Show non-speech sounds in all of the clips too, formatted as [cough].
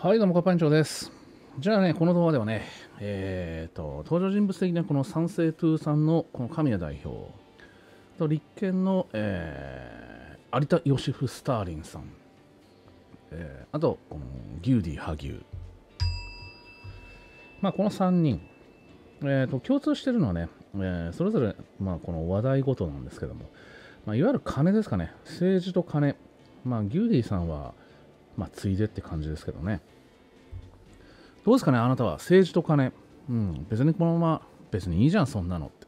はいどうも、カパンチョです。じゃあね、この動画ではね、えっ、ー、と、登場人物的なこの三世トゥーさんのこの神谷代表と立憲の、えー、有田義夫スターリンさん、えー、あと、このギューディー・ハギュー。まあ、この3人、えっ、ー、と、共通してるのはね、えー、それぞれ、まあ、この話題ごとなんですけども、まあ、いわゆる金ですかね、政治と金。まあ、ギューディさんは、まあ、ついでって感じですけどね。どうですかね、あなたは政治と金。うん、別にこのまま、別にいいじゃん、そんなのって。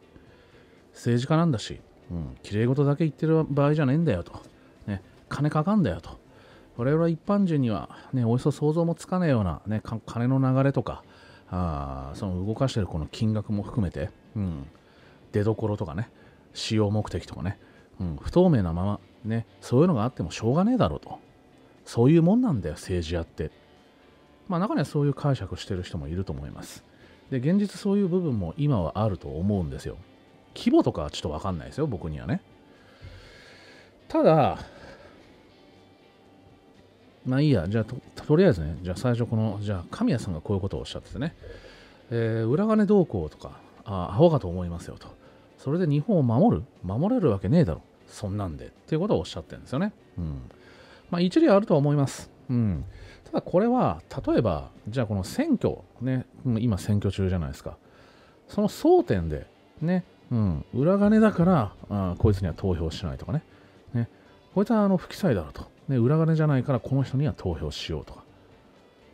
政治家なんだし、うん、綺麗事だけ言ってる場合じゃねえんだよと。ね、金かかんだよと。我々一般人には、ね、およそ想像もつかねえような、ね、金の流れとか、あその動かしてるこの金額も含めて、うん、出どころとかね、使用目的とかね、うん、不透明なまま、ね、そういうのがあってもしょうがねえだろうと。そういうもんなんだよ政治やって、まあ、中にはそういう解釈してる人もいると思いますで現実そういう部分も今はあると思うんですよ規模とかはちょっと分かんないですよ僕にはねただまあいいやじゃあととりあえずねじゃあ最初このじゃあ神谷さんがこういうことをおっしゃっててね、えー、裏金どうこうとかあアホかと思いますよとそれで日本を守る守れるわけねえだろそんなんでっていうことをおっしゃってるんですよねうんまあ、一理あるとは思います。うん、ただこれは例えばじゃあこの選挙ね今選挙中じゃないですかその争点でね、うん、裏金だからあこいつには投票しないとかねねこいつはあの不記載だろうと、ね、裏金じゃないからこの人には投票しようとか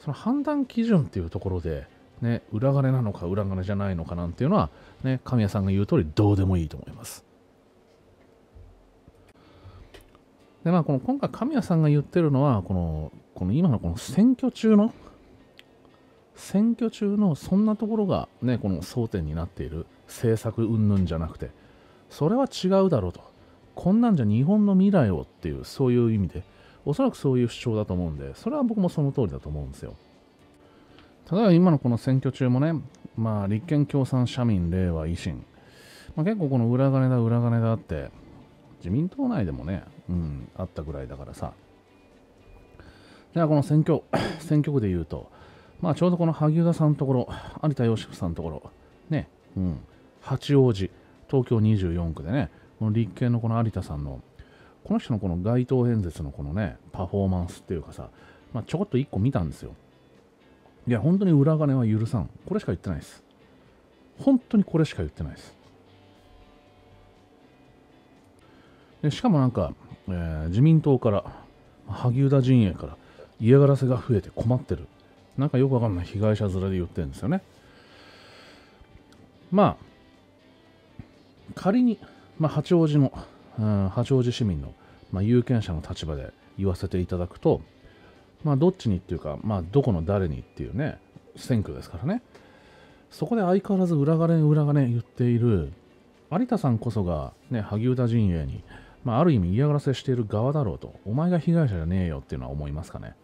その判断基準っていうところでね、裏金なのか裏金じゃないのかなんていうのは、ね、神谷さんが言う通りどうでもいいと思います。でまあ、この今回神谷さんが言ってるのはこのこの今のこの選挙中の選挙中のそんなところが、ね、この争点になっている政策云々じゃなくてそれは違うだろうとこんなんじゃ日本の未来をっていうそういう意味でおそらくそういう主張だと思うんでそれは僕もその通りだと思うんですよただ今のこの選挙中もねまあ立憲共産社民令和維新、まあ、結構この裏金だ裏金だって自民党内でもねうん、あったぐらいだからさじゃあこの選挙 [coughs] 選挙区で言うと、まあ、ちょうどこの萩生田さんのところ有田芳生さんのところね、うん、八王子東京24区でねこの立憲のこの有田さんのこの人のこの街頭演説のこのねパフォーマンスっていうかさ、まあ、ちょこっと1個見たんですよいや本当に裏金は許さんこれしか言ってないです本当にこれしか言ってないですでしかもなんかえー、自民党から萩生田陣営から嫌がらせが増えて困ってるなんかよくわかんない被害者面で言ってるんですよねまあ仮に、まあ、八王子の、うん、八王子市民の、まあ、有権者の立場で言わせていただくとまあどっちにっていうかまあどこの誰にっていうね選挙ですからねそこで相変わらず裏金裏金言っている有田さんこそがね萩生田陣営にまあ、ある意味嫌がらせしている側だろうと、お前が被害者じゃねえよっていうのは思いますかね。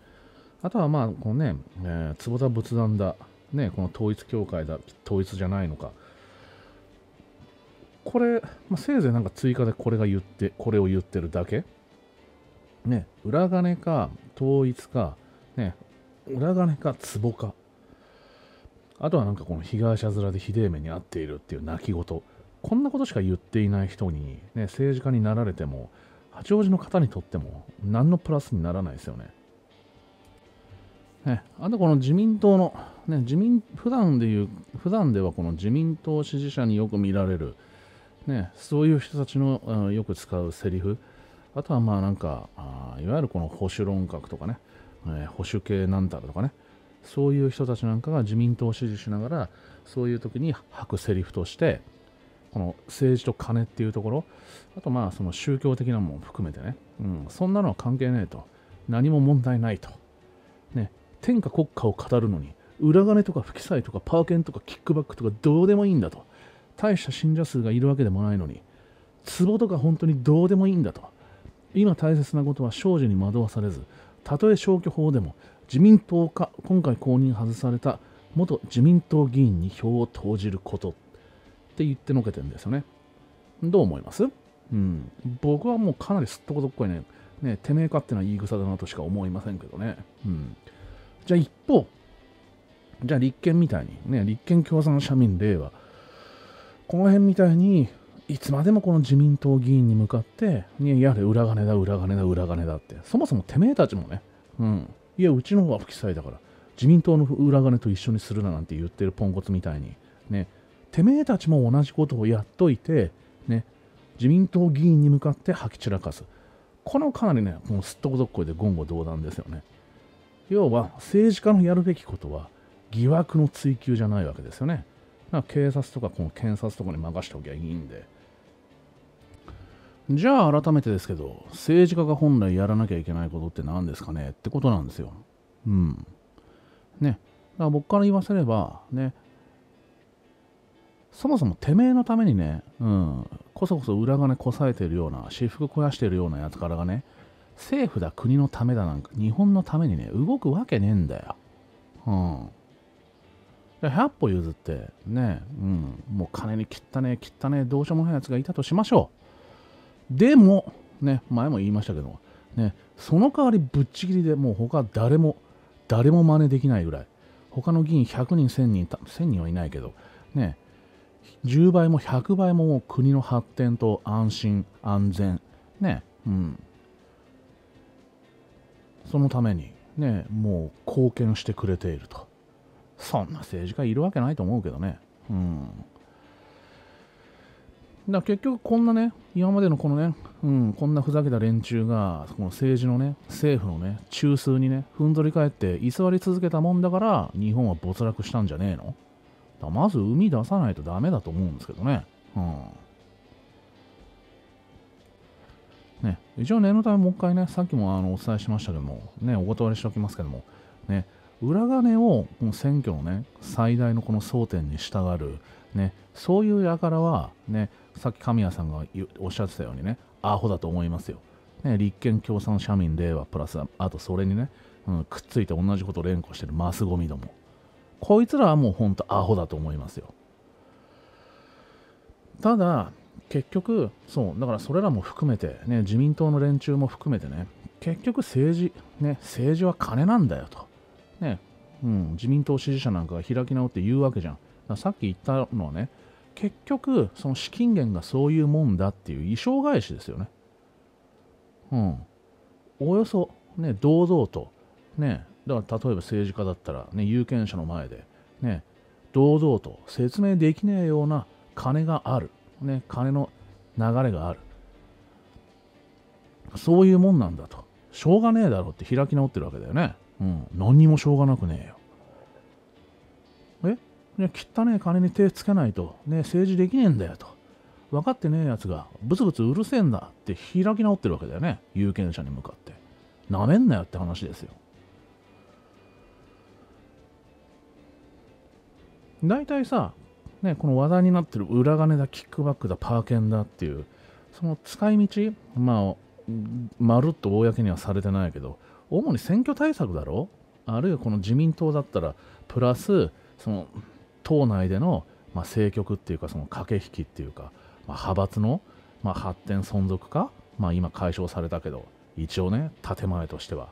あとはまあ、このね、えー、坪田仏壇だ、ね、この統一教会だ、統一じゃないのか。これ、まあ、せいぜいなんか追加でこれが言って、これを言ってるだけ。ね、裏金か、統一か、ね、裏金か、壺か。あとはなんかこの被害者面でひでえ目に遭っているっていう泣き言。こんなことしか言っていない人に、ね、政治家になられても、八王子の方にとっても何のプラスにならないですよね。ねあとこの自民党の、ね、自民普段でいう普段ではこの自民党支持者によく見られる、ね、そういう人たちの、うん、よく使うセリフあとはまあなんかあいわゆるこの保守論格とかね、えー、保守系なんたらとかねそういう人たちなんかが自民党を支持しながらそういう時に吐くセリフとしてこの政治と金っていうところ、あとまあその宗教的なものも含めてね、うん、そんなのは関係ないと。何も問題ないと。ね、天下国家を語るのに、裏金とか不記載とかパーケンとかキックバックとかどうでもいいんだと。大した信者数がいるわけでもないのに、壺とか本当にどうでもいいんだと。今大切なことは少女に惑わされず、たとえ消去法でも自民党か今回公認外された元自民党議員に票を投じることって言ってのけてんですよね。どう思いますうん。僕はもうかなりすっとこどっこいね。ね、てめえかってのは言い草だなとしか思いませんけどね。うん。じゃあ一方、じゃあ立憲みたいに、ね、立憲共産社民令和、この辺みたいに、いつまでもこの自民党議員に向かって、いやは裏金だ、裏金だ、裏金だって、そもそもてめえたちもね、うん、いや、うちの方は不記載だから、自民党の裏金と一緒にするななんて言ってるポンコツみたいに、ね、てめえたちも同じことをやっといて、ね、自民党議員に向かって吐き散らかす。このかなりね、もうすっとこどっこいで言語道断ですよね。要は、政治家のやるべきことは、疑惑の追及じゃないわけですよね。だから警察とかこの検察とかに任しておきゃいいんで。じゃあ改めてですけど、政治家が本来やらなきゃいけないことって何ですかねってことなんですよ。うん。ね。だから僕から言わせれば、ね、そもそもてめえのためにね、うん、こそこそ裏金こさえてるような、私服肥やしてるようなやつからがね、政府だ、国のためだなんか、日本のためにね、動くわけねえんだよ。うん。で100歩譲って、ね、うん、もう金に切ったね切ったねどうしようもないやつがいたとしましょう。でも、ね、前も言いましたけど、ね、その代わりぶっちぎりでもう他誰も、誰も真似できないぐらい、他の議員100人、1000人、1000人はいないけど、ね、10倍も100倍ももう国の発展と安心安全ねうんそのためにねもう貢献してくれているとそんな政治家いるわけないと思うけどねうんだ結局こんなね今までのこのね、うん、こんなふざけた連中がこの政治のね政府のね中枢にねふんぞり返って居座り続けたもんだから日本は没落したんじゃねえのだまず生み出さないとダメだと思うんですけどね。うん。ね、一応念のためもう一回ね、さっきもあのお伝えしましたけども、ね、お断りしておきますけども、ね、裏金をこの選挙のね、最大のこの争点に従う、ね、そういう輩は、ね、さっき神谷さんがおっしゃってたようにね、アホだと思いますよ。ね、立憲共産社民令和プラス、あとそれにね、うん、くっついて同じことを連呼してるマスゴミども。こいつらはもう本当アホだと思いますよただ結局そうだからそれらも含めて、ね、自民党の連中も含めてね結局政治、ね、政治は金なんだよと、ねうん、自民党支持者なんかが開き直って言うわけじゃんさっき言ったのはね結局その資金源がそういうもんだっていう衣装返しですよねうんおよそね堂々とねだから例えば政治家だったら、ね、有権者の前で、ね、堂々と説明できないような金がある、ね、金の流れがあるそういうもんなんだとしょうがねえだろって開き直ってるわけだよね、うん、何にもしょうがなくねえよえ、ね、汚ねえ金に手つけないと、ね、政治できねえんだよと分かってねえやつがブツブツうるせえんだって開き直ってるわけだよね有権者に向かってなめんなよって話ですよ大体さ、ね、この話題になってる裏金だ、キックバックだ、パーケンだっていう、その使い道、まあ、まるっと公にはされてないけど、主に選挙対策だろあるいはこの自民党だったら、プラス、その、党内での、まあ、政局っていうか、その駆け引きっていうか、まあ、派閥の、まあ、発展存続化、まあ、今解消されたけど、一応ね、建前としては。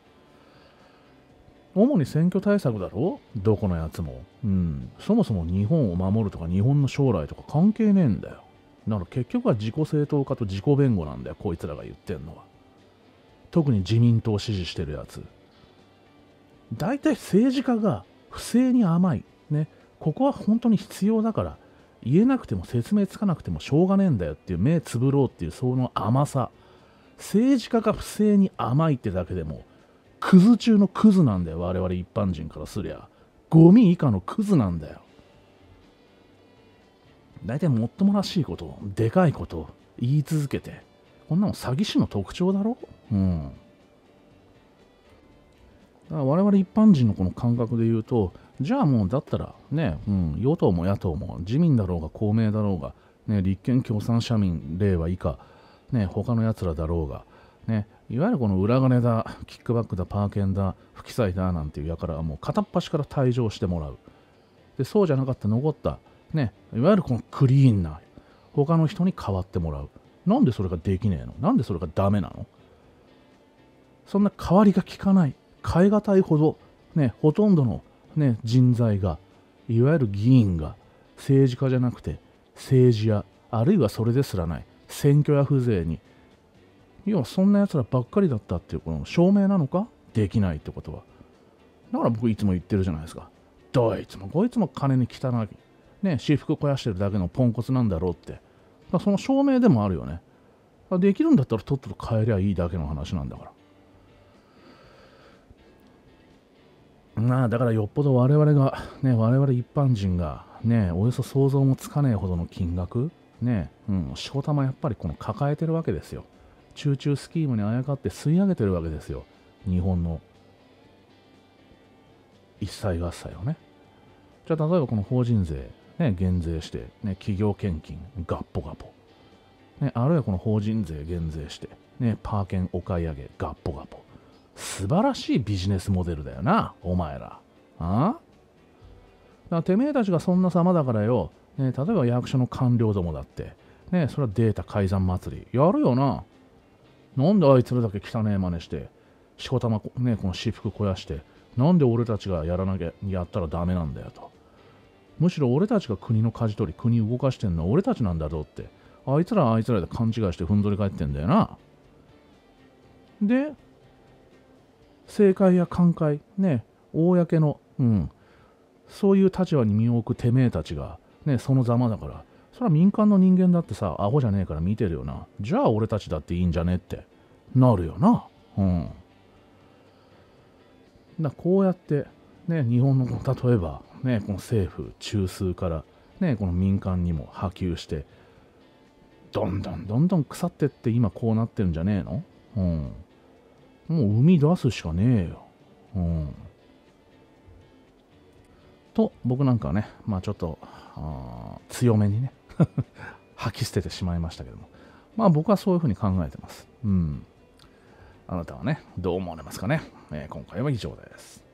主に選挙対策だろどこのやつも。うん。そもそも日本を守るとか日本の将来とか関係ねえんだよ。なら結局は自己正当化と自己弁護なんだよ、こいつらが言ってんのは。特に自民党を支持してるやつ。大体政治家が不正に甘い。ね。ここは本当に必要だから、言えなくても説明つかなくてもしょうがねえんだよっていう目つぶろうっていうその甘さ。政治家が不正に甘いってだけでもクズ中のクズなんだよ我々一般人からすりゃゴミ以下のクズなんだよ大体もっともらしいことでかいこと言い続けてこんなの詐欺師の特徴だろうんだから我々一般人のこの感覚で言うとじゃあもうだったらね、うん、与党も野党も自民だろうが公明だろうが、ね、立憲共産社民令和以下、ね、他のやつらだろうが、ね、いわゆるこの裏金だ、キックバックだ、パーケンだ、不記載だなんていうやからはもう片っ端から退場してもらう。で、そうじゃなかった残った、ね、いわゆるこのクリーンな、他の人に代わってもらう。なんでそれができねえのなんでそれがダメなのそんな代わりが効かない、変え難いほど、ね、ほとんどの、ね、人材が、いわゆる議員が、政治家じゃなくて、政治家、あるいはそれですらない、選挙や風情に要はそんな奴らばっかりだったっていう、この証明なのかできないってことは。だから僕いつも言ってるじゃないですか。どいつもこいつも金に汚い。ね、私服肥やしてるだけのポンコツなんだろうって。だその証明でもあるよね。できるんだったらとっとと帰りゃいいだけの話なんだから。なあ、だからよっぽど我々が、ね、我々一般人が、ね、およそ想像もつかねえほどの金額、ね、うん、しこたまやっぱりこの抱えてるわけですよ。中中スキームにあやかって吸い上げてるわけですよ日本の一切合切をねじゃあ例えばこの法人税、ね、減税して、ね、企業献金ガッポガポ、ね、あるいはこの法人税減税して、ね、パーケンお買い上げガッポガポ素晴らしいビジネスモデルだよなお前らあだからてめえたちがそんな様だからよ、ね、例えば役所の官僚どもだって、ね、それはデータ改ざん祭りやるよななんであいつらだけ汚ねえ真似して、しこたまね、この私服肥やして、なんで俺たちがやらなきゃ、やったらダメなんだよと。むしろ俺たちが国の舵取り、国動かしてんのは俺たちなんだぞって、あいつらはあいつらで勘違いしてふんぞり返ってんだよな。で、政界や寛解、ね、公の、うん、そういう立場に身を置くてめえたちが、ね、そのざまだから、それは民間の人間だってさ、アホじゃねえから見てるよな。じゃあ俺たちだっていいんじゃねってなるよな。うん。だこうやって、ね、日本の、例えば、ね、この政府、中枢から、ね、この民間にも波及して、どんどんどんどん腐ってって今こうなってるんじゃねえのうん。もう生み出すしかねえよ。うん。と、僕なんかはね、まあちょっと、強めにね、[laughs] 吐き捨ててしまいましたけども。まあ僕はそういうふうに考えてます。うん。あなたはね、どう思われますかね。えー、今回は以上です。